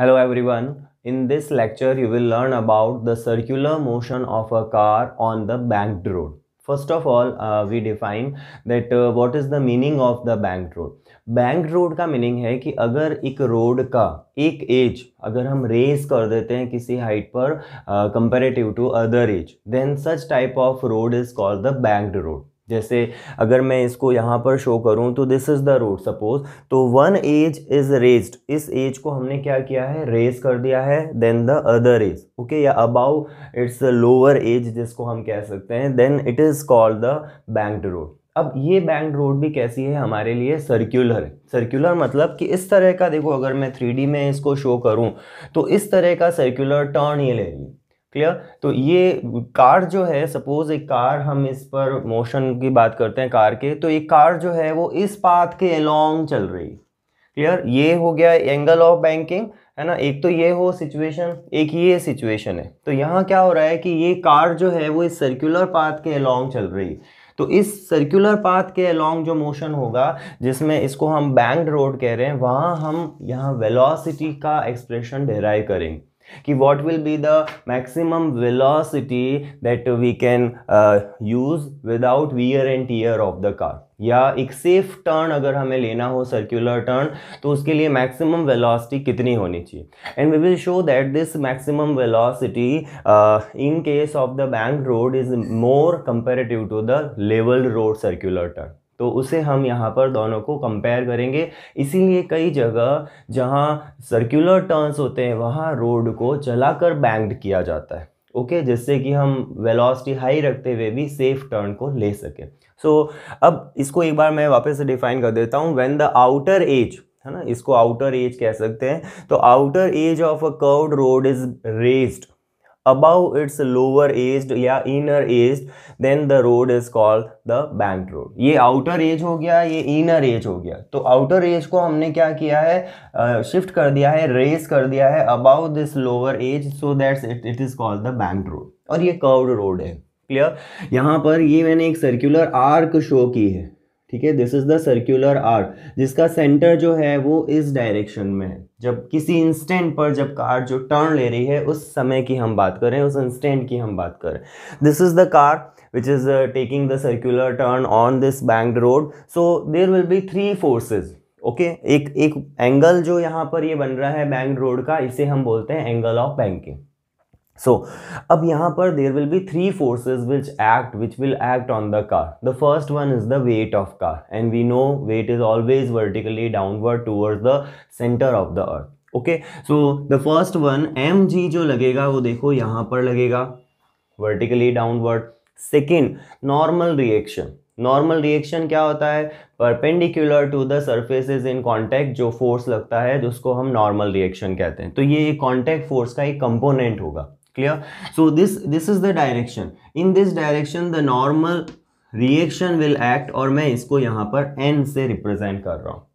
Hello everyone. In this lecture, you will learn about the circular motion of a car on the banked road. First of all, uh, we define that uh, what is the meaning of the banked road. Bank road का meaning है कि अगर एक road का एक as अगर हम race कर देते हैं किसी हाइट पर comparative to other edge then such type of road is called the banked road जैसे अगर मैं इसको यहाँ पर शो करूँ तो this is the route suppose तो वन एज इज़ रेज्ड इस एज को हमने क्या किया है रेज कर दिया है then the other edge okay या अबाउ इट्स लोअर एज जिसको हम कह सकते हैं then it is called the banked road अब ये बैंक रोड भी कैसी है हमारे लिए सर्कुलर है सर्क्यूलर मतलब कि इस तरह का देखो अगर मैं थ्री में इसको शो करूँ तो इस तरह का सर्कुलर टर्न ये ले लेगी क्लियर तो ये कार जो है सपोज एक कार हम इस पर मोशन की बात करते हैं कार के तो एक कार जो है वो इस पाथ के अलोंग चल रही क्लियर ये हो गया एंगल ऑफ बैंकिंग है ना एक तो ये हो सिचुएशन एक ये सिचुएशन है तो यहाँ क्या हो रहा है कि ये कार जो है वो इस सर्कुलर पाथ के अलोंग चल रही तो इस सर्कुलर पाथ के अलोंग जो मोशन होगा जिसमें इसको हम बैंक रोड कह रहे हैं वहाँ हम यहाँ वेलोसिटी का एक्सप्रेशन डेराइव करेंगे कि what will be the maximum velocity that we can use without wear and tear of the car या एक सेफ टर्न अगर हमें लेना हो सर्कुलर टर्न तो उसके लिए मैक्सिमम वेलोसिटी कितनी होनी चाहिए and we will show that this maximum velocity in case of the bank road is more comparative to the level road circular turn तो उसे हम यहाँ पर दोनों को कंपेयर करेंगे इसीलिए कई जगह जहाँ सर्कुलर टर्न्स होते हैं वहाँ रोड को चलाकर बैंक्ड किया जाता है ओके okay, जिससे कि हम वेलोसिटी हाई रखते हुए भी सेफ टर्न को ले सकें सो so, अब इसको एक बार मैं वापस से डिफाइन कर देता हूँ व्हेन द आउटर एज है ना इसको आउटर एज कह सकते हैं तो outer edge of a curved road is raised above its lower edge या inner edge then the road is called the bank road ये outer edge हो गया ये inner edge हो गया तो outer edge को हमने क्या किया है शिफ्ट uh, कर दिया है रेस कर दिया है above this lower edge so that it, it is called the bank road और ये कर्व्ड रोड है क्लियर यहाँ पर ये मैंने एक सर्कुलर आर्क शो की है ठीक है this is the circular arc जिसका सेंटर जो है वो इस डायरेक्शन में है जब किसी इंस्टेंट पर जब कार जो टर्न ले रही है उस समय की हम बात करें उस इंस्टेंट की हम बात करें this is the car which is taking the circular turn on this bank road so there will be three forces okay एक एक एंगल जो यहाँ पर ये बन रहा है बैंक रोड का इसे हम बोलते हैं एंगल ऑफ बैंकिंग सो अब यहाँ पर there will be three forces which act which will act on the car the first one is the weight of car and we know weight is always vertically downward towards the centre of the earth okay so the first one M G जो लगेगा वो देखो यहाँ पर लगेगा vertically downward second normal reaction normal reaction क्या होता है perpendicular to the is in contact जो फोर्स लगता है जिसको हम नॉर्मल रिएक्शन कहते हैं तो ये कॉन्टेक्ट फोर्स का एक कंपोनेंट होगा clear so this this is the direction in this direction the normal reaction will act और मैं इसको यहाँ पर एन से represent कर रहा हूँ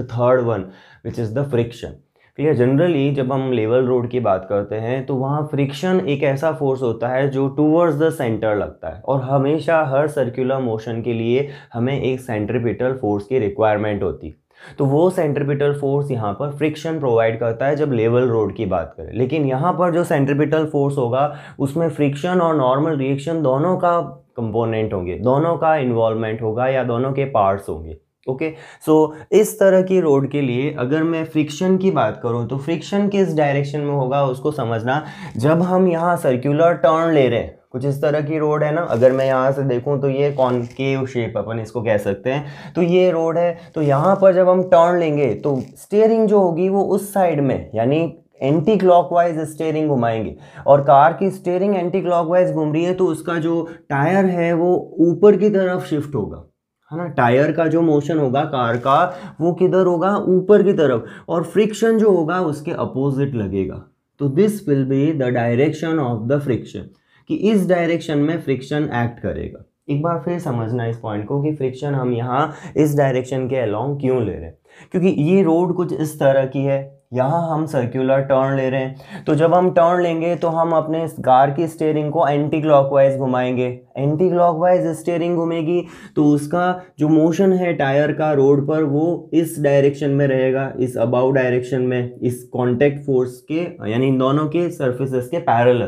the third one which is the friction clear generally जब हम लेवल रोड की बात करते हैं तो वहाँ फ्रिक्शन एक ऐसा फोर्स होता है जो टूवर्ड्स द सेंटर लगता है और हमेशा हर सर्कुलर मोशन के लिए हमें एक सेंट्रीपिटल फोर्स की रिक्वायरमेंट होती तो वो सेंट्रिपिटल फोर्स यहाँ पर फ्रिक्शन प्रोवाइड करता है जब लेवल रोड की बात करें लेकिन यहाँ पर जो सेंट्रिपिटल फोर्स होगा उसमें फ्रिक्शन और नॉर्मल रिएक्शन दोनों का कंपोनेंट होंगे दोनों का इन्वॉल्वमेंट होगा या दोनों के पार्ट्स होंगे ओके okay? सो so, इस तरह की रोड के लिए अगर मैं फ्रिक्शन की बात करूं तो फ्रिक्शन किस डायरेक्शन में होगा उसको समझना जब हम यहाँ सर्कुलर टर्न ले रहे हैं कुछ इस तरह की रोड है ना अगर मैं यहाँ से देखूँ तो ये कॉनकेव शेप अपन इसको कह सकते हैं तो ये रोड है तो यहाँ पर जब हम टर्न लेंगे तो स्टेयरिंग जो होगी वो उस साइड में यानी एंटी क्लॉकवाइज स्टेयरिंग घुमाएंगे और कार की स्टेयरिंग एंटी क्लॉकवाइज घूम रही है तो उसका जो टायर है वो ऊपर की तरफ शिफ्ट होगा है ना टायर का जो मोशन होगा कार का वो किधर होगा ऊपर की तरफ और फ्रिक्शन जो होगा उसके अपोजिट लगेगा तो this will be the direction of the friction कि इस डायरेक्शन में फ्रिक्शन एक्ट करेगा एक बार फिर समझना इस पॉइंट को कि फ्रिक्शन हम यहाँ इस डायरेक्शन के अलोंग क्यों ले रहे हैं क्योंकि ये रोड कुछ इस तरह की है यहाँ हम सर्कुलर टर्न ले रहे हैं तो जब हम टर्न लेंगे तो हम अपने कार की स्टेयरिंग को एंटी क्लॉकवाइज घुमाएंगे एंटी क्लॉकवाइज स्टेयरिंग घूमेगी तो उसका जो मोशन है टायर का रोड पर वो इस डायरेक्शन में रहेगा इस अबाउ डायरेक्शन में इस कॉन्टेक्ट फोर्स के यानी इन दोनों के सर्फिस के पैरल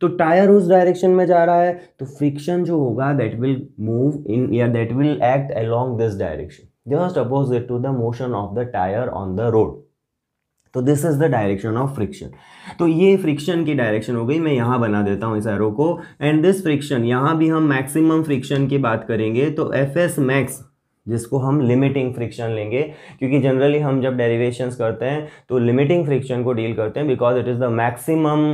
तो टायर उस डायरेक्शन में जा रहा है तो फ्रिक्शन जो होगा दैट विल मूव इन या that will act along this direction just opposite to the motion of the tyre on the road तो this is the direction of friction तो ये फ्रिक्शन की डायरेक्शन हो गई मैं यहाँ बना देता हूँ इस एरो को एंड दिस फ्रिक्शन यहाँ भी हम मैक्सिमम फ्रिक्शन की बात करेंगे तो एफ एस मैक्स जिसको हम लिमिटिंग फ्रिक्शन लेंगे क्योंकि जनरली हम जब डेरिवेशन करते हैं तो लिमिटिंग फ्रिक्शन को डील करते हैं because it is the maximum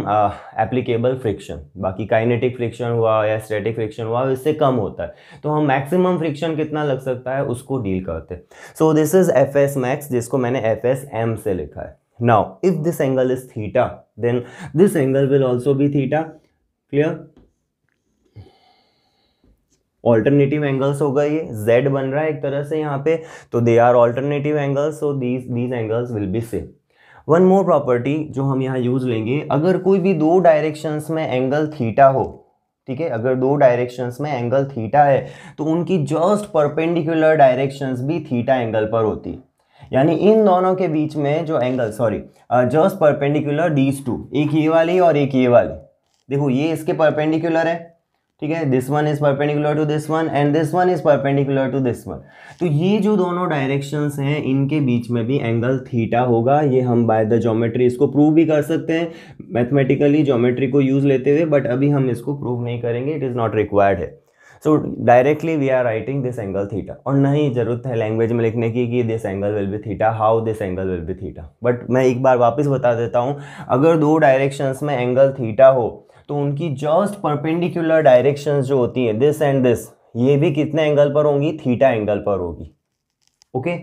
applicable friction बाकी काइनेटिक फ्रिक्शन हुआ या स्टैटिक फ्रिक्शन हुआ इससे कम होता है तो हम मैक्सिमम फ्रिक्शन कितना लग सकता है उसको डील करते हैं so this is F S max जिसको मैंने एफ एस एम से लिखा है Now, if this angle is theta, then this angle will also be theta. Clear? Alternative angles होगा ये z बन रहा है एक तरह से यहाँ पे तो they are alternative angles so these these angles will be same one more property जो हम यहाँ यूज लेंगे अगर कोई भी दो डायरेक्शंस में एंगल थीटा हो ठीक है अगर दो डायरेक्शंस में एंगल थीटा है तो उनकी जस्ट परपेंडिकुलर डायरेक्शंस भी थीटा एंगल पर होती है यानी इन दोनों के बीच में जो angle sorry just perpendicular these two एक ये वाली और एक ये वाली देखो ये इसके परपेंडिकुलर है ठीक है this one is perpendicular to this one and this one is perpendicular to this one तो ये जो दोनों डायरेक्शंस हैं इनके बीच में भी एंगल थीटा होगा ये हम बाय द ज्योमेट्री इसको प्रूव भी कर सकते हैं मैथमेटिकली ज्योमेट्री को यूज़ लेते हुए बट अभी हम इसको प्रूव नहीं करेंगे इट इज़ नॉट रिक्वायर्ड है so directly we are writing this angle theta और नहीं जरूरत है लैंग्वेज में लिखने की कि this angle will be theta how this angle will be theta but मैं एक बार वापस बता देता हूँ अगर दो डायरेक्शंस में एंगल थीटा हो तो उनकी जस्ट परपेंडिकुलर डायरेक्शन जो होती हैं दिस एंड दिस ये भी कितने एंगल पर होंगी थीटा एंगल पर होगी ओके okay?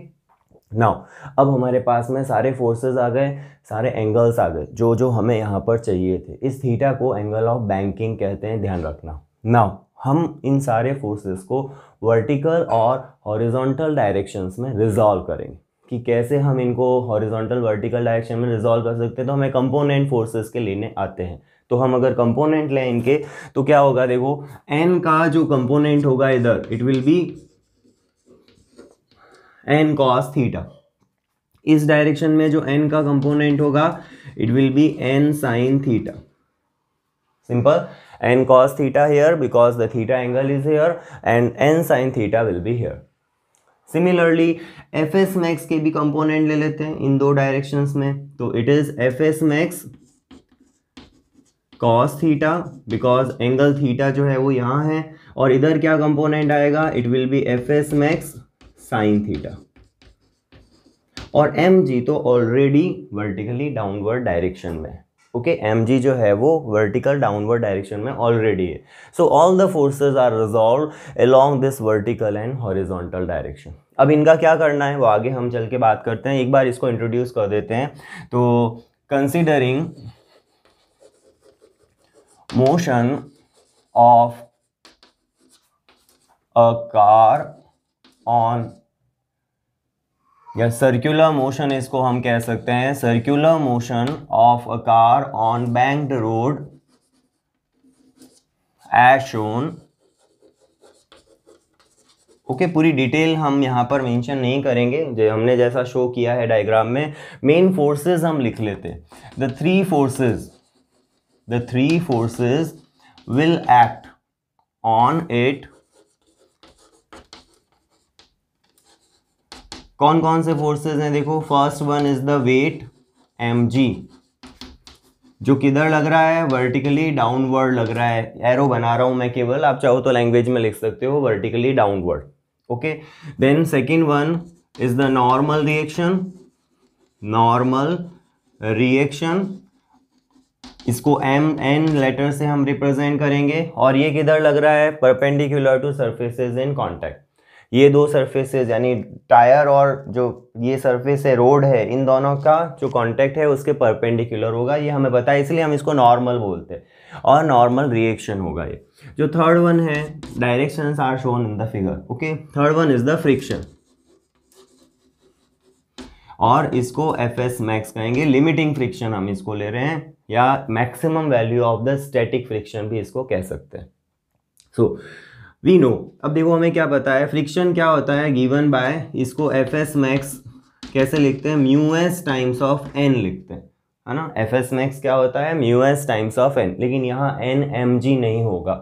नाउ अब हमारे पास में सारे फोर्सेस आ गए सारे एंगल्स आ गए जो जो हमें यहाँ पर चाहिए थे इस थीटा को एंगल ऑफ बैंकिंग कहते हैं ध्यान रखना नाउ हम इन सारे फोर्सेस को वर्टिकल और हॉरिजॉन्टल डायरेक्शंस में रिजॉल्व करेंगे कि कैसे हम इनको हॉरिजॉन्टल वर्टिकल डायरेक्शन में रिजॉल्व कर सकते हैं तो हमें कंपोनेंट फोर्सेस के लेने आते हैं तो हम अगर कंपोनेंट लें इनके तो क्या होगा देखो एन का जो कंपोनेंट होगा इधर it will be N cos theta इस डायरेक्शन में जो एन का कंपोनेंट होगा it will be N sine theta simple N cos theta here because the theta angle is here and n sin theta will be here similarly F S max के भी component ले लेते हैं इन दो direction में तो it is F S max cos theta because angle theta जो है वो यहाँ है और इधर क्या कंपोनेंट आएगा it will be F S max sine theta और एम जी तो ऑलरेडी वर्टिकली डाउनवर्ड डायरेक्शन में है ओके एम जो है वो वर्टिकल डाउनवर्ड डायरेक्शन में ऑलरेडी है so all the forces are resolve along this vertical and horizontal direction अब इनका क्या करना है वो आगे हम चल के बात करते हैं एक बार इसको इंट्रोड्यूस कर देते हैं तो considering motion of a car on या सर्कुलर मोशन इसको हम कह सकते हैं circular motion of a car on banked road as shown okay पूरी डिटेल हम यहां पर मेंशन नहीं करेंगे जो हमने जैसा शो किया है डायग्राम में मेन फोर्सेस हम लिख लेते the three forces the three forces will act on it कौन कौन से फोर्सेज हैं देखो first one is the weight M जो किधर लग रहा है वर्टिकली डाउनवर्ड लग रहा है एरो बना रहा हूं मैं केवल आप चाहो तो लैंग्वेज में लिख सकते हो vertically downward okay then second one is the normal reaction normal reaction इसको एम एन लेटर से हम रिप्रेजेंट करेंगे और ये किधर लग रहा है perpendicular to surfaces in contact ये दो सर्फेसेज यानी टायर और जो ये सर्फेस है रोड है इन दोनों का जो कॉन्टेक्ट है उसके परपेंडिकुलर होगा ये हमें बताया इसलिए हम इसको नॉर्मल बोलते हैं और नॉर्मल रिएक्शन होगा ये जो थर्ड वन है direction are shown in the figure okay third one is the friction और इसको एफ एस मैक्स कहेंगे लिमिटिंग फ्रिक्शन हम इसको ले रहे हैं या maximum value of the static friction भी इसको कह सकते हैं सो so, वी नो अब देखो हमें क्या पता है फ्रिक्शन क्या होता है गिवन बाय इसको एफ एस मैक्स कैसे लिखते हैं mu S times of N लिखते हैं है ना एफ एस मैक्स क्या होता है mu S times of N लेकिन यहाँ एन एम जी नहीं होगा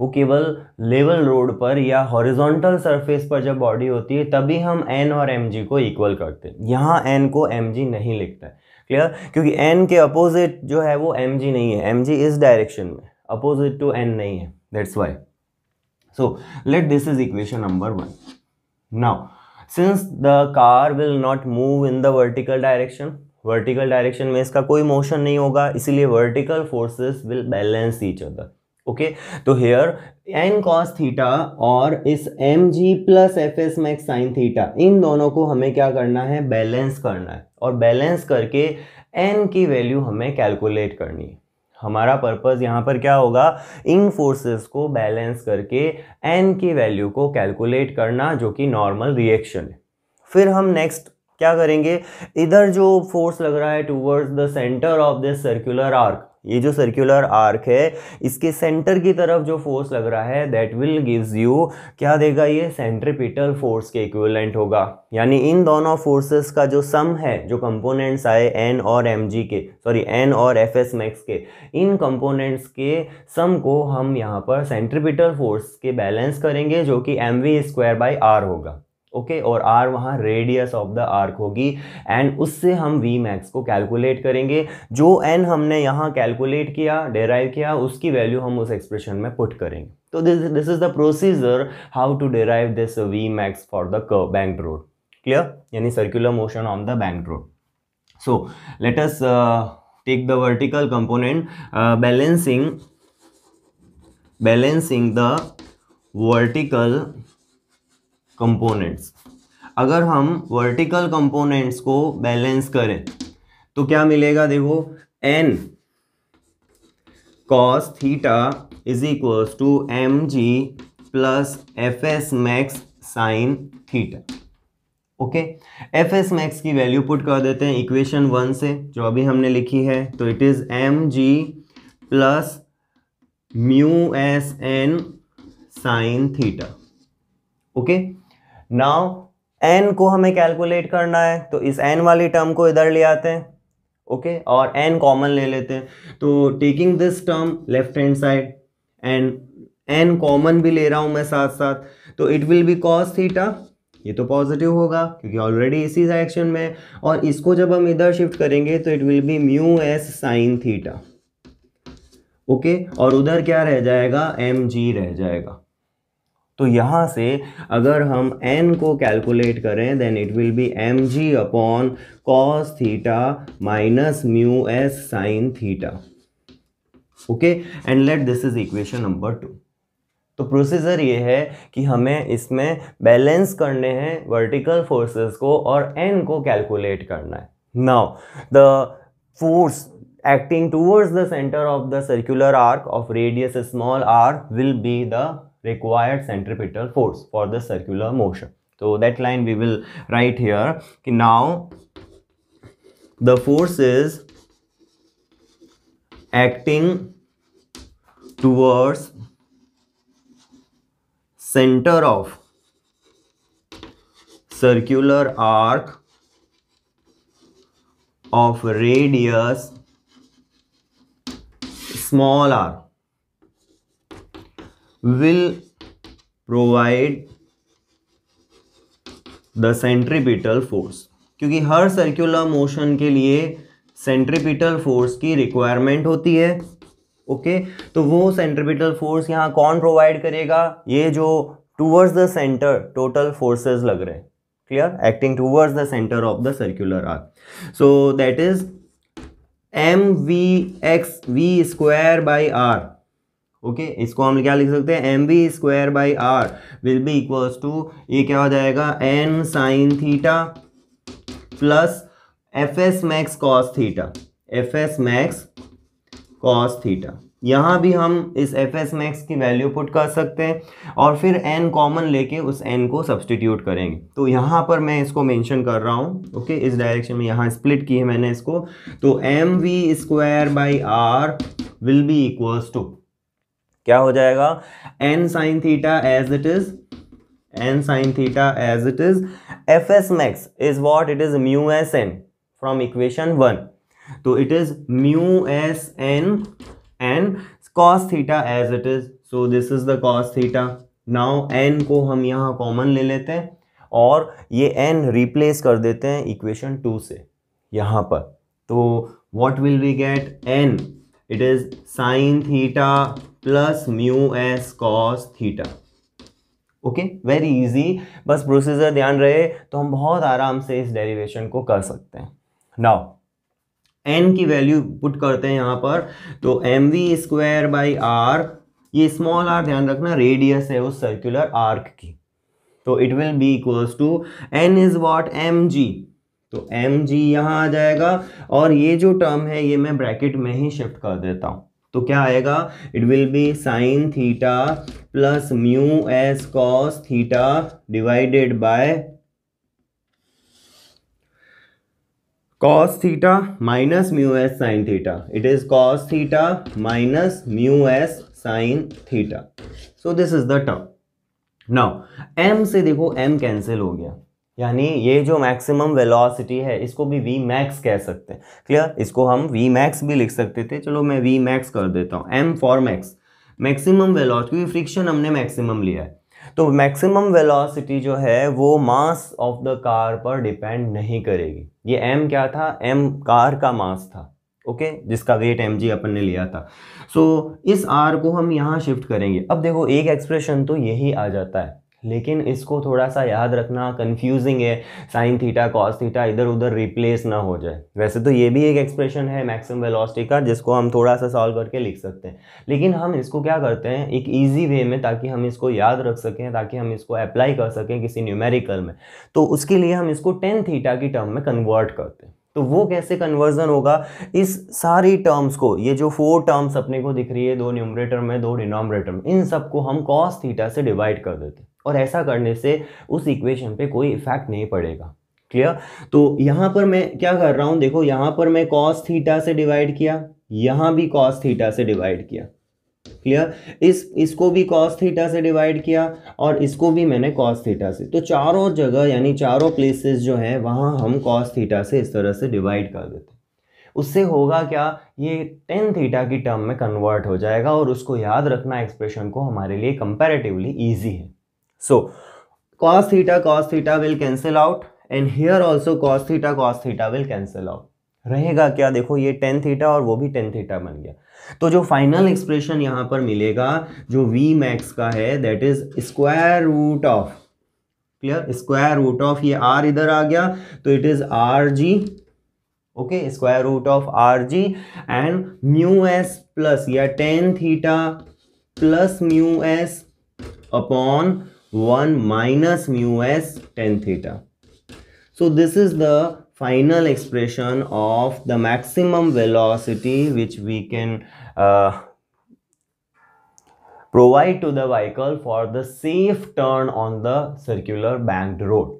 वो केवल लेवल रोड पर या हॉरिजॉन्टल सरफेस पर जब बॉडी होती है तभी हम एन और एम जी को इक्वल करते हैं यहाँ एन को एम जी नहीं लिखता है क्लियर क्योंकि एन के अपोजिट जो है वो एम जी नहीं है एम जी इस डायरेक्शन में अपोजिट टू एन नहीं है that's why So let this is equation number one. Now, since the car will not move in the vertical direction, vertical direction में इसका कोई motion नहीं होगा इसीलिए vertical forces will balance each other. Okay, तो here n cos theta और इस mg plus fs max sin theta इन दोनों को हमें क्या करना है बैलेंस करना है और बैलेंस करके n की वैल्यू हमें कैलकुलेट करनी है हमारा पर्पज़ यहाँ पर क्या होगा इन फोर्सेस को बैलेंस करके एन की वैल्यू को कैलकुलेट करना जो कि नॉर्मल रिएक्शन है फिर हम नेक्स्ट क्या करेंगे इधर जो फोर्स लग रहा है towards the centre of this circular arc ये जो सर्कुलर आर्क है इसके सेंटर की तरफ जो फोर्स लग रहा है दैट विल गिव्स यू क्या देगा ये सेंट्रिपिटल फोर्स के इक्विवेलेंट होगा यानी इन दोनों फोर्सेस का जो सम है जो कंपोनेंट्स आए एन और एम जी के सॉरी एन और एफ एस मैक्स के इन कंपोनेंट्स के सम को हम यहाँ पर सेंट्रिपिटल फोर्स के बैलेंस करेंगे जो कि M V square by R होगा ओके okay, और आर वहाँ रेडियस ऑफ द आर्क होगी एंड उससे हम वी मैक्स को कैलकुलेट करेंगे जो एन हमने यहाँ कैलकुलेट किया डेराइव किया उसकी वैल्यू हम उस एक्सप्रेशन में पुट करेंगे तो this this is the procedure how to derive this V max for the bank road clear यानी circular motion on the bank road so let's take the vertical component balancing balancing the vertical components अगर हम vertical components को balance करें तो क्या मिलेगा देखो N cos theta is equals to M G plus F S max sine theta okay F S max की value put कर देते हैं इक्वेशन वन से जो अभी हमने लिखी है तो it is M G plus mu S N sine theta okay okay? Now N को हमें कैलकुलेट करना है तो इस एन वाली टर्म को इधर ले आते हैं ओके okay? और एन कॉमन ले लेते हैं तो taking this term left hand side and N common भी ले रहा हूँ मैं साथ साथ तो it will be cos theta ये तो पॉजिटिव होगा क्योंकि ऑलरेडी इसी डायरेक्शन में है और इसको जब हम इधर शिफ्ट करेंगे तो it will be mu S sine theta okay और उधर क्या रह जाएगा एम जी रह जाएगा तो यहाँ से अगर हम एन को कैलकुलेट करें then it will be M G upon cos theta minus mu S sine theta okay and let this is equation number two तो प्रोसीजर ये है कि हमें इसमें बैलेंस करने हैं वर्टिकल फोर्सेस को और एन को कैलकुलेट करना है now the force acting towards the centre of the circular arc of radius small r will be the required centripetal force for the circular motion. So that line we will write here. Okay, now the force is acting towards center of circular arc of radius small r will provide the centripetal force क्योंकि हर circular motion के लिए centripetal force की requirement होती है okay okay? तो वो centripetal force यहाँ कौन प्रोवाइड करेगा ये जो towards the centre total forces लग रहे हैं clear acting towards the centre of the circular arc so that is M V X V square by R okay okay, इसको हम क्या लिख सकते हैं M B square by R will be equals to ये क्या हो जाएगा N sine theta plus F S max cos theta F S max cos theta यहाँ भी हम इस एफ एस मैक्स की वैल्यू पुट कर सकते हैं और फिर एन कॉमन लेके उस एन को सब्सटीट्यूट करेंगे तो यहाँ पर मैं इसको मेंशन कर रहा हूँ ओके इस डायरेक्शन में यहाँ स्प्लिट की है मैंने इसको तो M V square by R will be equals to क्या हो जाएगा N sine theta as it is N sine theta as it is F S max is what it is mu S N from equation one तो it is mu S N N cos theta as it is so this is the cos theta now N को हम यहाँ common ले लेते हैं और ये N replace कर देते हैं इक्वेशन टू से यहाँ पर तो what will we get N it is sine theta plus mu S cos theta okay very easy बस प्रोसीजर ध्यान रहे तो हम बहुत आराम से इस डेरिवेशन को कर सकते हैं नाउ एन की वैल्यू पुट करते हैं यहां पर तो M V square by R ये स्मॉल आर ध्यान रखना रेडियस है उस सर्कुलर आर्क की तो it will be equals to N is what M G तो एम जी यहां आ जाएगा और ये जो टर्म है ये मैं ब्रैकेट में ही शिफ्ट कर देता हूँ तो क्या आएगा it will be sine theta plus mu S cos theta divided by cos theta minus mu S sine theta it is cos theta minus mu S sine theta so this is the term now M से देखो M cancel हो गया यानी ये जो maximum velocity है इसको भी वी मैक्स कह सकते हैं क्लियर इसको हम वी मैक्स भी लिख सकते थे चलो मैं वी मैक्स कर देता हूँ M for max maximum velocity क्योंकि फ्रिक्शन हमने मैक्सिमम लिया है तो मैक्सिमम वेलोसिटी जो है वो मास ऑफ द कार पर डिपेंड नहीं करेगी ये एम क्या था एम कार का मास था ओके okay? जिसका वेट एम जी अपन ने लिया था सो so, इस आर को हम यहाँ शिफ्ट करेंगे अब देखो एक एक्सप्रेशन तो यही आ जाता है लेकिन इसको थोड़ा सा याद रखना कंफ्यूजिंग है साइन थीटा कॉस थीटा इधर उधर रिप्लेस ना हो जाए वैसे तो ये भी एक एक्सप्रेशन है मैक्सिमम वेलोसिटी का जिसको हम थोड़ा सा सॉल्व करके लिख सकते हैं लेकिन हम इसको क्या करते हैं एक ईजी वे में ताकि हम इसको याद रख सकें ताकि हम इसको अप्लाई कर सकें किसी न्यूमेरिकल में तो उसके लिए हम इसको टेन थीटा की टर्म में कन्वर्ट करते हैं तो वो कैसे कन्वर्जन होगा इस सारी टर्म्स को ये जो फोर टर्म्स अपने को दिख रही है दो न्यूमरेटर में दो डिनोमरेटर में इन सबको हम कॉस थीटा से डिवाइड कर देते हैं और ऐसा करने से उस इक्वेशन पे कोई इफेक्ट नहीं पड़ेगा क्लियर तो यहाँ पर मैं क्या कर रहा हूँ देखो यहाँ पर मैं कॉस थीटा से डिवाइड किया यहाँ भी कॉस थीटा से डिवाइड किया क्लियर इस इसको भी कॉस थीटा से डिवाइड किया और इसको भी मैंने कॉस थीटा से तो चारों जगह यानी चारों प्लेसेस जो हैं वहाँ हम कॉस थीटा से इस तरह से डिवाइड कर देते उससे होगा क्या ये टेन थीटा की टर्म में कन्वर्ट हो जाएगा और उसको याद रखना एक्सप्रेशन को हमारे लिए कंपेरेटिवली ईजी है So cos theta cos theta will cancel out and here also cos theta cos theta will cancel out. रहेगा क्या देखो ये टेन थीटा और वो भी टेन थीटा बन गया तो जो फाइनल एक्सप्रेशन यहां पर मिलेगा जो वी मैक्स का है that is square root of clear square root of ये आर इधर आ गया तो it is R G okay square root of R G and mu S plus या tan theta plus mu S upon one minus mu S tan theta so this is the final expression of the maximum velocity which we can provide to the vehicle for the safe turn on the circular bank road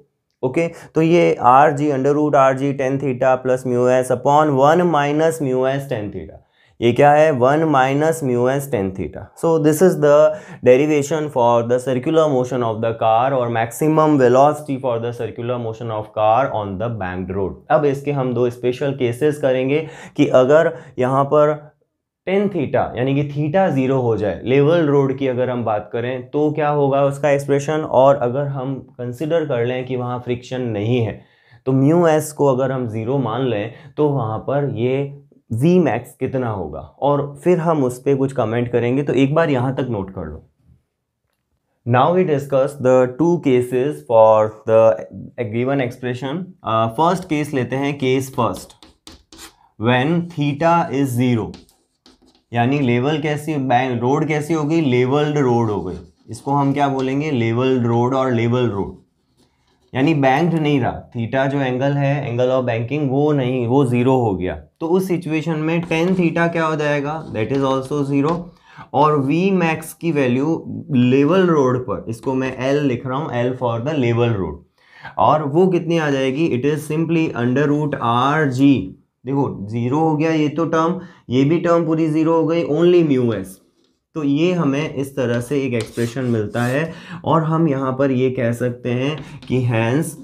okay तो ये R G under root R G tan theta plus mu S upon one minus mu S tan theta ये क्या है one minus mu S tan theta so this is the derivation for the circular motion of the car और maximum velocity for the circular motion of car on the bank road अब इसके हम दो special cases करेंगे कि अगर यहाँ पर टेन थीटा यानी कि थीटा ज़ीरो हो जाए लेवल रोड की अगर हम बात करें तो क्या होगा उसका एक्सप्रेशन और अगर हम कंसिडर कर लें कि वहाँ फ्रिक्शन नहीं है तो म्यू एस को अगर हम ज़ीरो मान लें तो वहाँ पर ये वी मैक्स कितना होगा और फिर हम उस पर कुछ कमेंट करेंगे तो एक बार यहाँ तक नोट कर लो now we discuss the two cases for the given expression first case लेते हैं case first when theta is zero यानी लेवल कैसी रोड कैसी होगी लेवल्ड रोड हो गई इसको हम क्या बोलेंगे लेवल्ड रोड और लेवल रोड यानी बैंक्ड नहीं रहा थीटा जो एंगल है एंगल ऑफ बैंकिंग वो नहीं वो ज़ीरो हो गया तो उस सिचुएशन में टेन थीटा क्या हो जाएगा दैट इज़ ऑल्सो ज़ीरो और वी मैक्स की वैल्यू लेवल रोड पर इसको मैं एल लिख रहा हूँ L for the level road और वो कितनी आ जाएगी it is simply under root R G देखो ज़ीरो हो गया ये तो टर्म ये भी टर्म पूरी ज़ीरो हो गई ओनली म्यू एस तो ये हमें इस तरह से एक एक्सप्रेशन मिलता है और हम यहाँ पर ये कह सकते हैं कि हैंस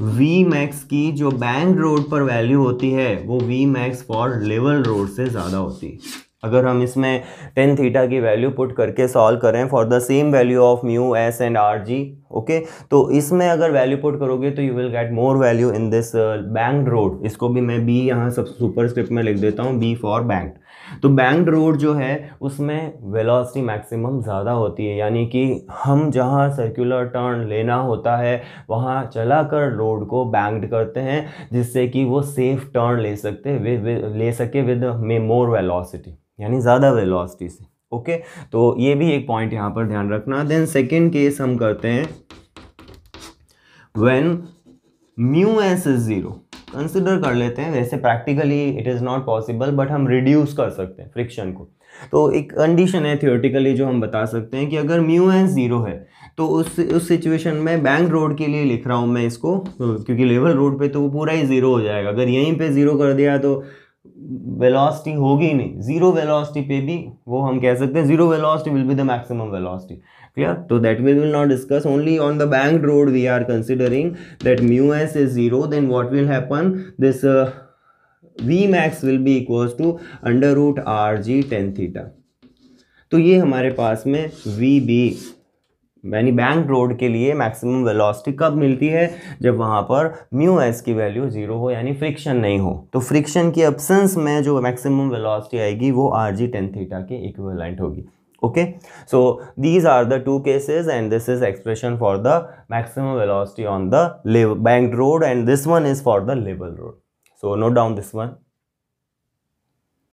वी मैक्स की जो बैंक रोड पर वैल्यू होती है वो V max for level road से ज़्यादा होती है अगर हम इसमें टेन थीटा की वैल्यू पुट करके सॉल्व करें for the same value of mu S and R G okay तो इसमें अगर वैल्यू पुट करोगे तो you will get more value in this bank road इसको भी मैं बी यहाँ सब सुपर स्क्रिप्ट में लिख देता हूँ बी फॉर बैंक तो बैंक रोड जो है उसमें वेलोसिटी मैक्सिमम ज़्यादा होती है यानी कि हम जहाँ सर्कुलर टर्न लेना होता है वहाँ चला कर रोड को बैंकड करते हैं जिससे कि वो सेफ टर्न ले सकते ले सके विद मे मोर वेलोसिटी यानी ज़्यादा वेलोसिटी से ओके तो ये भी एक पॉइंट यहां पर ध्यान रखना देन सेकेंड केस हम करते हैं when mu S is zero consider कर लेते हैं वैसे practically it is not possible but हम रिड्यूस कर सकते हैं फ्रिक्शन को तो एक कंडीशन है थियोटिकली जो हम बता सकते हैं कि अगर म्यू एन ज़ीरो है तो उस उस सिचुएशन में बैंक रोड के लिए लिख रहा हूं मैं इसको क्योंकि लेवल रोड पे तो वो पूरा ही ज़ीरो हो जाएगा अगर यहीं पे ज़ीरो कर दिया तो वेलोसिटी होगी नहीं जीरो वेलोसिटी पे भी वो हम कह सकते हैं zero velocity will be the maximum velocity clear तो that we will not discuss only on the bank road we are considering that mu S is zero then what will happen this V max will be equals to under root R G tan theta तो ये हमारे पास में V B यानी bank road के लिए maximum velocity कब मिलती है जब वहाँ पर म्यू एस की वैल्यू ज़ीरो हो यानी फ्रिक्शन नहीं हो तो फ्रिक्शन की अब्सेंस में जो मैक्सिमम वेलोसिटी आएगी वो आर जी टेन थीटा के इक्विवेलेंट होगी okay so these are the two cases and this is expression for the maximum velocity on the bank road and this one is for the लेबल road so note down this one